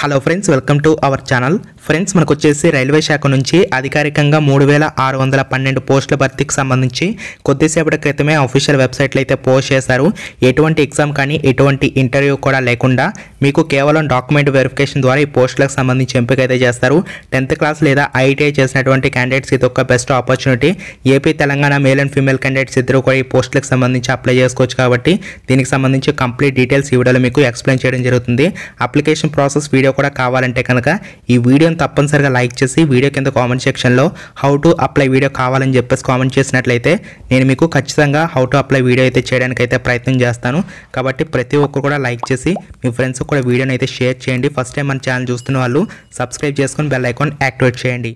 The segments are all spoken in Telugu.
hello friends welcome to our channel friends మనకు వచ్చేసి రైల్వే శాఖ నుంచి అధికారికంగా మూడు వేల ఆరు వందల పన్నెండు పోస్టుల భర్తీకి సంబంధించి కొద్దిసేపటి క్రితమే అఫీషియల్ వెబ్సైట్లో అయితే పోస్ట్ చేశారు ఎటువంటి ఎగ్జామ్ కానీ ఎటువంటి ఇంటర్వ్యూ కూడా లేకుండా మీకు కేవలం డాక్యుమెంట్ వెరిఫికేషన్ ద్వారా ఈ పోస్టులకు సంబంధించి ఎంపిక అయితే చేస్తారు టెన్త్ క్లాస్ లేదా ఐటీఐ చేసినటువంటి క్యాండిడేట్స్ ఇది ఒక best opportunity AP Telangana male and female candidates ఇద్దరు కూడా ఈ పోస్టులకు సంబంధించి అప్లై చేసుకోవచ్చు కాబట్టి దీనికి సంబంధించి కంప్లీట్ డీటెయిల్స్ ఈ వీడియోలో మీకు ఎక్స్ప్లెయిన్ చేయడం జరుగుతుంది అప్లికేషన్ ప్రాసెస్ వీడియో వీడియో కూడా కావాలంటే కనుక ఈ వీడియోని తప్పనిసరిగా లైక్ చేసి వీడియో కింద కామెంట్ సెక్షన్లో హౌ టు అప్లై వీడియో కావాలని చెప్పేసి కామెంట్ చేసినట్లయితే నేను మీకు ఖచ్చితంగా హౌ టు అప్లై వీడియో అయితే చేయడానికి అయితే ప్రయత్నం చేస్తాను కాబట్టి ప్రతి ఒక్కరు కూడా లైక్ చేసి మీ ఫ్రెండ్స్ కూడా వీడియోని అయితే షేర్ చేయండి ఫస్ట్ టైం మన ఛానల్ చూస్తున్న వాళ్ళు సబ్స్క్రైబ్ చేసుకొని బెల్ ఐకాన్ యాక్టివేట్ చేయండి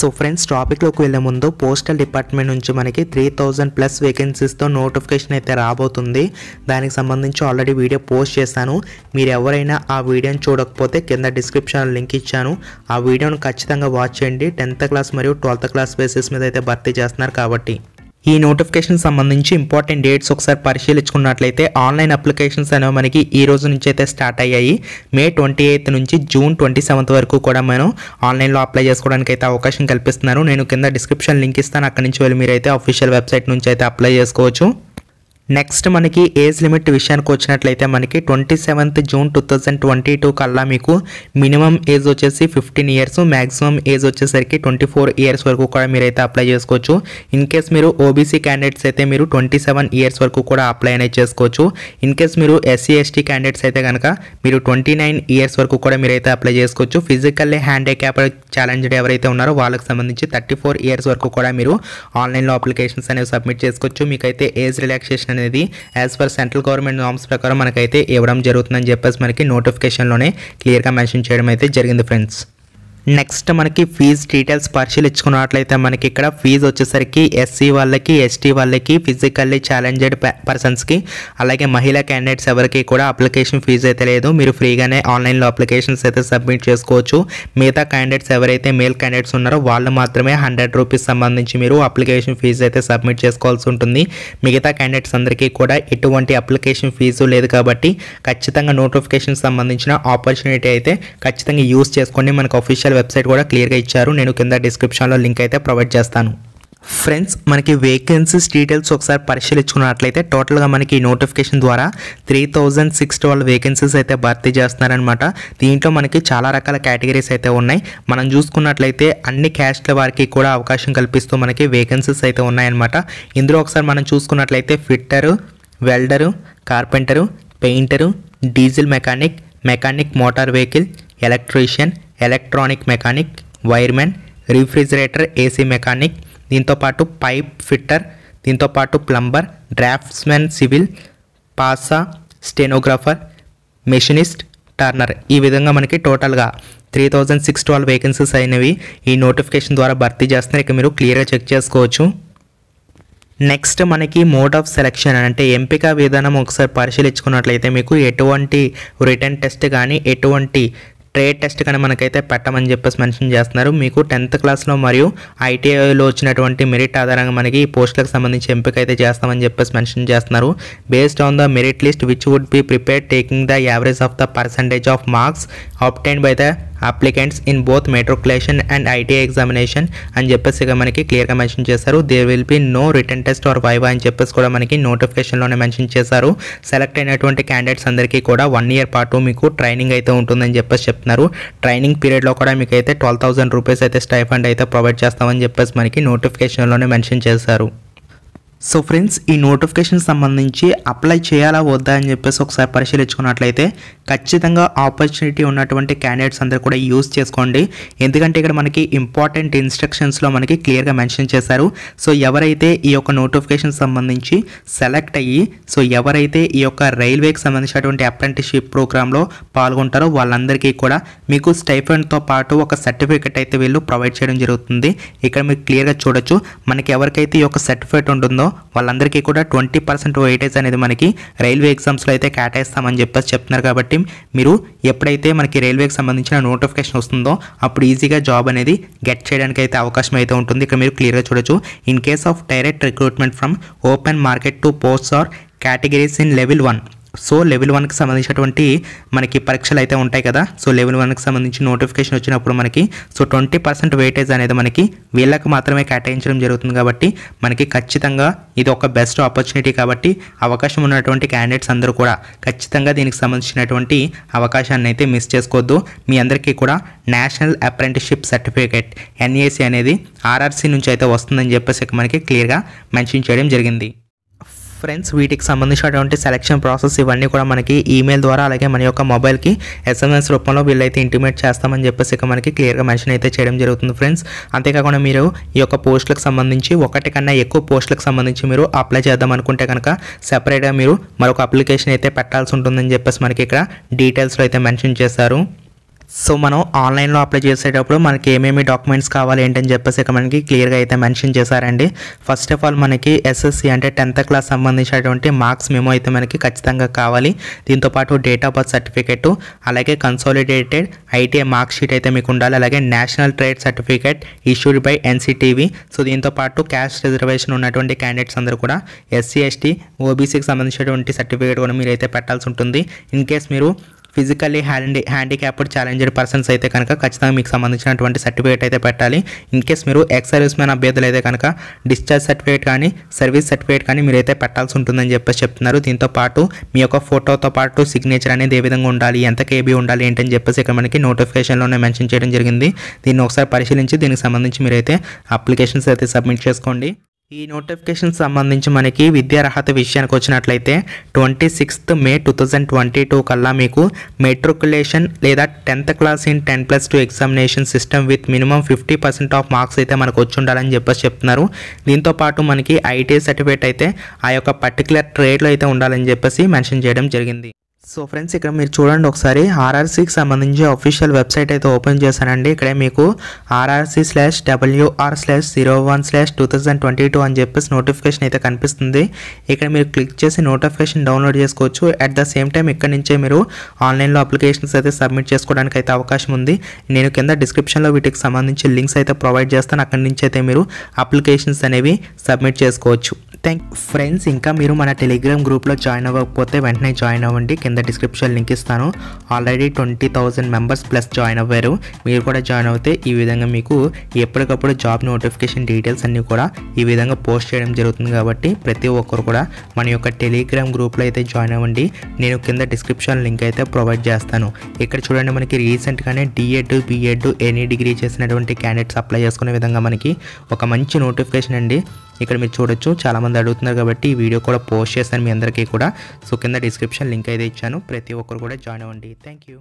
సో ఫ్రెండ్స్ టాపిక్లోకి వెళ్ళే ముందు పోస్టల్ డిపార్ట్మెంట్ నుంచి మనకి త్రీ థౌజండ్ ప్లస్ వేకెన్సీస్తో నోటిఫికేషన్ అయితే రాబోతుంది దానికి సంబంధించి ఆల్రెడీ వీడియో పోస్ట్ చేశాను మీరు ఎవరైనా ఆ వీడియోని చూడకపోతే కింద డిస్క్రిప్షన్ లింక్ ఇచ్చాను ఆ వీడియోను ఖచ్చితంగా వాచ్ చేయండి టెన్త్ క్లాస్ మరియు ట్వెల్త్ క్లాస్ బేసిస్ మీద అయితే భర్తీ చేస్తున్నారు కాబట్టి ఈ నోటిఫికేషన్ సంబంధించి ఇంపార్టెంట్ డేట్స్ ఒకసారి పరిశీలించుకున్నట్లయితే ఆన్లైన్ అప్లికేషన్స్ అనేవి మనకి ఈ రోజు నుంచి అయితే స్టార్ట్ అయ్యాయి మే ట్వంటీ ఎయిత్ నుంచి జూన్ ట్వంటీ సెవెంత్ వరకు కూడా మనం ఆన్లైన్లో అప్లై చేసుకోవడానికి అయితే అవకాశం కల్పిస్తున్నారు నేను కింద డిస్క్రిప్షన్ లింక్ ఇస్తాను అక్కడి నుంచి వెళ్ళి మీరైతే అఫీషియల్ వెబ్సైట్ నుంచి అయితే అప్లై చేసుకోవచ్చు నెక్స్ట్ మనకి ఏజ్ లిమిట్ విషయానికి వచ్చినట్లయితే మనకి twenty seventh June two thousand twenty two కల్లా మీకు మినిమం ఏజ్ వచ్చేసి ఫిఫ్టీన్ ఇయర్స్ మ్యాక్సిమం ఏజ్ వచ్చేసరికి ట్వంటీ ఫోర్ ఇయర్స్ వరకు కూడా మీరు అయితే అప్లై చేసుకోవచ్చు ఇన్ కేస్ మీరు ఓబీసీ క్యాండిడేట్స్ అయితే మీరు ట్వంటీ సెవెన్ ఇయర్స్ వరకు కూడా అప్లై అనేది చేసుకోవచ్చు ఇన్ కేస్ మీరు ఎస్సీ ఎస్టీ క్యాండిడేట్స్ అయితే కనుక మీరు ట్వంటీ నైన్ ఇయర్స్ వరకు కూడా మీరు అయితే అప్లై చేసుకోవచ్చు ఫిజికల్లీ హ్యాండిక్యాప్ ఛాలెంజ్డ్ ఎవరైతే ఉన్నారో వాళ్ళకి సంబంధించి థర్టీ ఫోర్ ఇయర్స్ వరకు కూడా మీరు ఆన్లైన్లో అప్లికేషన్స్ అనేవి సబ్మిట్ చేసుకోవచ్చు మీకైతే ఏజ్ రిలాక్సేషన్ అనేది అనేది as per central government norms ప్రకారం మనకైతే ఇవ్వడం జరుగుతుందని చెప్పేసి మనకి నోటిఫికేషన్లోనే క్లియర్గా మెన్షన్ చేయడం అయితే జరిగింది ఫ్రెండ్స్ నెక్స్ట్ మనకి ఫీజ్ డీటెయిల్స్ పరిశీలించుకున్నట్లయితే మనకి ఇక్కడ ఫీజు వచ్చేసరికి ఎస్సీ వాళ్ళకి ఎస్టీ వాళ్ళకి ఫిజికల్లీ ఛాలెంజెడ్ పర్సన్స్కి అలాగే మహిళా క్యాండిడేట్స్ ఎవరికి కూడా అప్లికేషన్ ఫీజు అయితే లేదు మీరు ఫ్రీగానే ఆన్లైన్లో అప్లికేషన్స్ అయితే సబ్మిట్ చేసుకోవచ్చు మిగతా క్యాండిడేట్స్ ఎవరైతే మేల్ క్యాండిడేట్స్ ఉన్నారో వాళ్ళు మాత్రమే హండ్రెడ్ రూపీస్ సంబంధించి మీరు అప్లికేషన్ ఫీజు అయితే సబ్మిట్ చేసుకోవాల్సి ఉంటుంది మిగతా క్యాండిడేట్స్ అందరికీ కూడా ఎటువంటి అప్లికేషన్ ఫీజు లేదు కాబట్టి ఖచ్చితంగా నోటిఫికేషన్ సంబంధించిన ఆపర్చునిటీ అయితే ఖచ్చితంగా యూస్ చేసుకోండి మనకు ఆఫీషియల్ ఆఫీషియల్ వెబ్సైట్ కూడా క్లియర్గా ఇచ్చారు నేను కింద డిస్క్రిప్షన్లో లింక్ అయితే ప్రొవైడ్ చేస్తాను ఫ్రెండ్స్ మనకి వేకెన్సీస్ డీటెయిల్స్ ఒకసారి పరిశీలించుకున్నట్లయితే టోటల్గా మనకి నోటిఫికేషన్ ద్వారా three thousand six twelve vacancies అయితే భర్తీ చేస్తున్నారనమాట దీంట్లో మనకి చాలా రకాల కేటగిరీస్ అయితే ఉన్నాయి మనం చూసుకున్నట్లయితే అన్ని క్యాస్ట్ల వారికి కూడా అవకాశం కల్పిస్తూ మనకి వేకెన్సీస్ అయితే ఉన్నాయన్నమాట ఇందులో ఒకసారి మనం చూసుకున్నట్లయితే fitter welder carpenter painter diesel mechanic mechanic motor vehicle electrician electronic mechanic wireman refrigerator AC mechanic దీంతోపాటు పైప్ ఫిట్టర్ దీంతోపాటు ప్లంబర్ డ్రాఫ్ట్స్మెన్ సివిల్ పాసా స్టెనోగ్రాఫర్ మెషినిస్ట్ టర్నర్ ఈ విధంగా మనకి టోటల్గా three thousand six twelve vacancies అయినవి ఈ నోటిఫికేషన్ ద్వారా భర్తీ చేస్తున్నారు ఇక మీరు క్లియర్గా చెక్ చేసుకోవచ్చు నెక్స్ట్ మనకి మోడ్ ఆఫ్ సెలెక్షన్ అంటే ఎంపిక విధానం ఒకసారి పరిశీలించుకున్నట్లయితే మీకు ఎటువంటి రిటర్న్ టెస్ట్ కానీ ఎటువంటి ట్రేడ్ టెస్ట్ కానీ మనకైతే పెట్టమని చెప్పేసి మెన్షన్ చేస్తున్నారు మీకు టెన్త్ క్లాస్లో మరియు ఐటీఐలో వచ్చినటువంటి మెరిట్ ఆధారంగా మనకి ఈ పోస్టులకు సంబంధించి ఎంపిక అయితే చేస్తామని చెప్పేసి మెన్షన్ చేస్తున్నారు based on the merit list which would be prepare taking the average of the percentage of marks obtained by the applicants in both matriculation and IT examination అని చెప్పేసి మనకి క్లియర్గా మెన్షన్ చేశారు there will be no written test or viva అని చెప్పేసి కూడా మనకి నోటిఫికేషన్లోనే మెన్షన్ చేశారు సెలెక్ట్ అయినటువంటి క్యాండిడేట్స్ అందరికీ కూడా వన్ ఇయర్ పాటు మీకు ట్రైనింగ్ అయితే ఉంటుందని చెప్పేసి చెప్తున్నారు ట్రైనింగ్ పీరియడ్లో కూడా మీకు అయితే ట్వెల్వ్ థౌసండ్ రూపీస్ అయితే స్టైఫండ్ అయితే ప్రొవైడ్ చేస్తామని చెప్పేసి మనకి నోటిఫికేషన్లోనే మెన్షన్ చేశారు సో ఫ్రెండ్స్ ఈ నోటిఫికేషన్ సంబంధించి అప్లై చేయాలా వద్దా అని చెప్పేసి ఒకసారి పరిశీలించుకున్నట్లయితే ఖచ్చితంగా ఆపర్చునిటీ ఉన్నటువంటి క్యాండిడేట్స్ అందరూ కూడా యూజ్ చేసుకోండి ఎందుకంటే ఇక్కడ మనకి ఇంపార్టెంట్ ఇన్స్ట్రక్షన్స్లో మనకి క్లియర్గా మెన్షన్ చేశారు సో ఎవరైతే ఈ యొక్క నోటిఫికేషన్ సంబంధించి సెలెక్ట్ అయ్యి సో ఎవరైతే ఈ యొక్క రైల్వేకి సంబంధించినటువంటి అప్రెంటిషిప్ ప్రోగ్రాంలో పాల్గొంటారో వాళ్ళందరికీ కూడా మీకు స్టైఫండ్తో పాటు ఒక సర్టిఫికేట్ అయితే వీళ్ళు ప్రొవైడ్ చేయడం జరుగుతుంది ఇక్కడ మీరు క్లియర్గా చూడొచ్చు మనకి ఎవరికైతే ఈ యొక్క సర్టిఫికేట్ ఉంటుందో వాళ్ళందరికీ కూడా ట్వంటీ పర్సెంట్ వెయిటేజ్ అనేది మనకి రైల్వే ఎగ్జామ్స్లో అయితే కేటాయిస్తామని చెప్పేసి చెప్తున్నారు కాబట్టి మీరు ఎప్పుడైతే మనకి రైల్వేకి సంబంధించిన నోటిఫికేషన్ వస్తుందో అప్పుడు ఈజీగా జాబ్ అనేది గెట్ చేయడానికి అయితే అవకాశం అయితే ఉంటుంది ఇక్కడ మీరు క్లియర్గా చూడొచ్చు in case of direct recruitment from open market to posts or categories in level one so level వన్కి సంబంధించినటువంటి మనకి పరీక్షలు అయితే ఉంటాయి కదా సో లెవెల్ వన్కి సంబంధించి నోటిఫికేషన్ వచ్చినప్పుడు మనకి సో ట్వంటీ పర్సెంట్ వెయిటేజ్ అనేది మనకి వీళ్ళకి మాత్రమే కేటాయించడం జరుగుతుంది కాబట్టి మనకి ఖచ్చితంగా ఇది ఒక బెస్ట్ ఆపర్చునిటీ కాబట్టి అవకాశం ఉన్నటువంటి క్యాండిడేట్స్ అందరూ కూడా ఖచ్చితంగా దీనికి సంబంధించినటువంటి అవకాశాన్ని అయితే మిస్ చేసుకోవద్దు మీ అందరికీ కూడా నేషనల్ అప్రెంటిస్షిప్ సర్టిఫికేట్ ఎన్ఏసి అనేది ఆర్ఆర్సీ నుంచి అయితే వస్తుందని చెప్పేసి మనకి క్లియర్గా మెన్షన్ చేయడం జరిగింది ఫ్రెండ్స్ వీటికి సంబంధించినటువంటి సెలక్షన్ ప్రాసెస్ ఇవన్నీ కూడా మనకి ఈమెయిల్ ద్వారా అలాగే మన యొక్క మొబైల్కి ఎస్ఎంఎస్ రూపంలో వీళ్ళైతే ఇంటిమేట్ చేస్తామని చెప్పేసి ఇక మనకి క్లియర్గా మెన్షన్ అయితే చేయడం జరుగుతుంది ఫ్రెండ్స్ అంతేకాకుండా మీరు ఈ యొక్క పోస్టులకు సంబంధించి ఒకటి కన్నా ఎక్కువ పోస్టులకు సంబంధించి మీరు అప్లై చేద్దాం అనుకుంటే కనుక సెపరేట్గా మీరు మరొక అప్లికేషన్ అయితే పెట్టాల్సి ఉంటుందని చెప్పేసి మనకి ఇక్కడ డీటెయిల్స్లో అయితే మెన్షన్ చేశారు సో మనం ఆన్లైన్లో అప్లై చేసేటప్పుడు మనకి ఏమేమి డాక్యుమెంట్స్ కావాలి ఏంటని చెప్పేసి ఇక మనకి క్లియర్గా అయితే మెన్షన్ చేశారండి ఫస్ట్ ఆఫ్ ఆల్ మనకి ఎస్ఎస్సి అంటే టెన్త్ క్లాస్ సంబంధించినటువంటి మార్క్స్ మేము అయితే మనకి ఖచ్చితంగా కావాలి దీంతోపాటు డేట్ ఆఫ్ బర్త్ సర్టిఫికేట్ అలాగే కన్సాలిడేటెడ్ ఐటీఐ మార్క్ షీట్ అయితే మీకు ఉండాలి అలాగే national trade certificate issued by NCTV so దీంతోపాటు క్యాస్ట్ రిజర్వేషన్ ఉన్నటువంటి క్యాండిడేట్స్ అందరూ కూడా ఎస్సీ ఎస్టీ ఓబీసీకి సంబంధించినటువంటి సర్టిఫికేట్ కూడా మీరు అయితే పెట్టాల్సి ఉంటుంది ఇన్ కేస్ మీరు physically handy handicapped challenged persons అయితే కనుక ఖచ్చితంగా మీకు సంబంధించినటువంటి సర్టిఫికేట్ అయితే పెట్టాలి ఇన్ కేస్ మీరు ఎక్స్ సర్వీస్ మ్యాన్ అభ్యర్థులు అయితే కనుక డిశ్చార్జ్ సర్టిఫికేట్ కానీ సర్వీస్ సర్టిఫికేట్ కానీ మీరైతే పెట్టాల్సి ఉంటుందని చెప్పేసి చెప్తున్నారు దీంతో పాటు మీ యొక్క ఫోటోతో పాటు సిగ్నేచర్ అనేది ఏ విధంగా ఉండాలి ఎంత కేబీ ఉండాలి ఏంటని చెప్పేసి ఇక్కడ మనకి నోటిఫికేషన్లోనే మెన్షన్ చేయడం జరిగింది దీన్ని ఒకసారి పరిశీలించి దీనికి సంబంధించి మీరైతే అప్లికేషన్స్ అయితే సబ్మిట్ చేసుకోండి ఈ నోటిఫికేషన్ సంబంధించి మనకి విద్యా అర్హత విషయానికి వచ్చినట్లయితే twenty sixth May two thousand twenty two కల్లా మీకు మెట్రికులేషన్ లేదా tenth class in ten plus two examination system with minimum fifty percent of marks అయితే మనకు వచ్చి ఉండాలని చెప్పేసి చెప్తున్నారు దీంతోపాటు మనకి ఐటీఐ సర్టిఫికేట్ అయితే ఆ యొక్క పర్టికులర్ ట్రేడ్లో అయితే ఉండాలని చెప్పేసి మెన్షన్ చేయడం జరిగింది సో ఫ్రెండ్స్ ఇక్కడ మీరు చూడండి ఒకసారి ఆర్ఆర్సీకి సంబంధించి అఫీషియల్ వెబ్సైట్ అయితే ఓపెన్ చేశానండి ఇక్కడే మీకు RRC slash WR slash zero one slash two thousand twenty two అని చెప్పేసి నోటిఫికేషన్ అయితే కనిపిస్తుంది ఇక్కడ మీరు క్లిక్ చేసి నోటిఫికేషన్ డౌన్లోడ్ చేసుకోవచ్చు అట్ ద సేమ్ టైం ఇక్కడ నుంచే మీరు ఆన్లైన్లో అప్లికేషన్స్ అయితే సబ్మిట్ చేసుకోవడానికి అయితే అవకాశం ఉంది నేను కింద డిస్క్రిప్షన్లో వీటికి సంబంధించి లింక్స్ అయితే ప్రొవైడ్ చేస్తాను అక్కడి నుంచి అయితే మీరు అప్లికేషన్స్ అనేవి సబ్మిట్ చేసుకోవచ్చు థ్యాంక్ ఫ్రెండ్స్ ఇంకా మీరు మన టెలిగ్రామ్ గ్రూప్లో జాయిన్ అవ్వకపోతే వెంటనే జాయిన్ అవ్వండి కింద డిస్క్రిప్షన్ లింక్ ఇస్తాను already twenty thousand members plus join అవ్వారు మీరు కూడా జాయిన్ అవుతే ఈ విధంగా మీకు ఎప్పటికప్పుడు జాబ్ నోటిఫికేషన్ డీటెయిల్స్ అన్నీ కూడా ఈ విధంగా పోస్ట్ చేయడం జరుగుతుంది కాబట్టి ప్రతి ఒక్కరు కూడా మన యొక్క టెలిగ్రామ్ గ్రూప్లో అయితే జాయిన్ అవ్వండి నేను కింద డిస్క్రిప్షన్ లింక్ అయితే ప్రొవైడ్ చేస్తాను ఇక్కడ చూడండి మనకి రీసెంట్గానే డిఎడ్ బిఎడ్ ఎనీ డిగ్రీ చేసినటువంటి క్యాండిడేట్స్ అప్లై చేసుకునే విధంగా మనకి ఒక మంచి నోటిఫికేషన్ అండి ఇక్కడ మీరు చూడొచ్చు చాలామంది అడుగుతున్నారు కాబట్టి ఈ వీడియో కూడా పోస్ట్ చేస్తాను మీ అందరికీ కూడా సో కింద డిస్క్రిప్షన్ లింక్ అయితే ఇచ్చాను ప్రతి ఒక్కరు కూడా జాయిన్ అవ్వండి థ్యాంక్